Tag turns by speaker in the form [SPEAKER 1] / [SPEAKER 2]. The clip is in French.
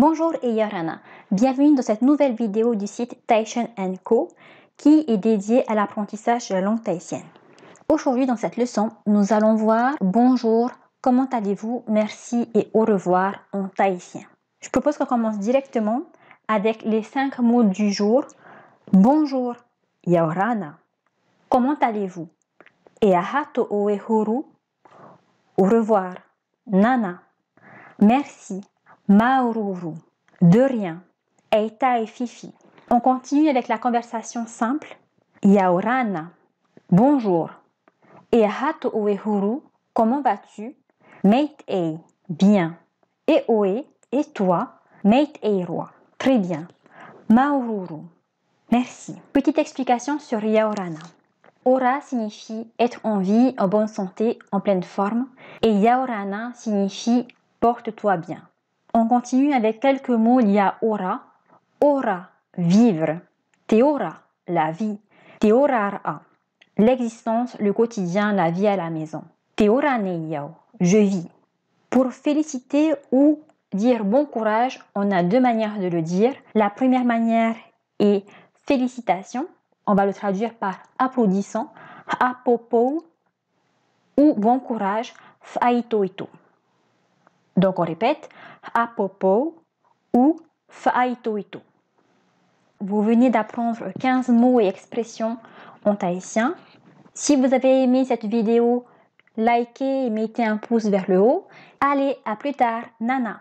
[SPEAKER 1] Bonjour et bienvenue dans cette nouvelle vidéo du site Taishan Co qui est dédiée à l'apprentissage de la langue thaïtienne Aujourd'hui dans cette leçon, nous allons voir bonjour, comment allez-vous, merci et au revoir en taïtien. Je propose qu'on commence directement avec les cinq mots du jour. Bonjour, Yorana. comment allez-vous Et ahato Au revoir, Nana, merci, Maururu de rien, Eita et Fifi. On continue avec la conversation simple. Yaorana, bonjour. Et Hato comment vas-tu? Mate bien. Et Oe, et toi? Mate roi, très bien. Maururu. merci. Petite explication sur Yaorana. Ora signifie être en vie, en bonne santé, en pleine forme, et Yaorana signifie porte-toi bien. On continue avec quelques mots liés à aura. Aura, vivre. Teora, la vie. Teorara, l'existence, le quotidien, la vie à la maison. neiao je vis. Pour féliciter ou dire bon courage, on a deux manières de le dire. La première manière est félicitation. On va le traduire par applaudissant, apopo ou bon courage, ito. Donc on répète à propos ou fa'aitoito. Vous venez d'apprendre 15 mots et expressions en tahitien. Si vous avez aimé cette vidéo, likez et mettez un pouce vers le haut. Allez, à plus tard, Nana.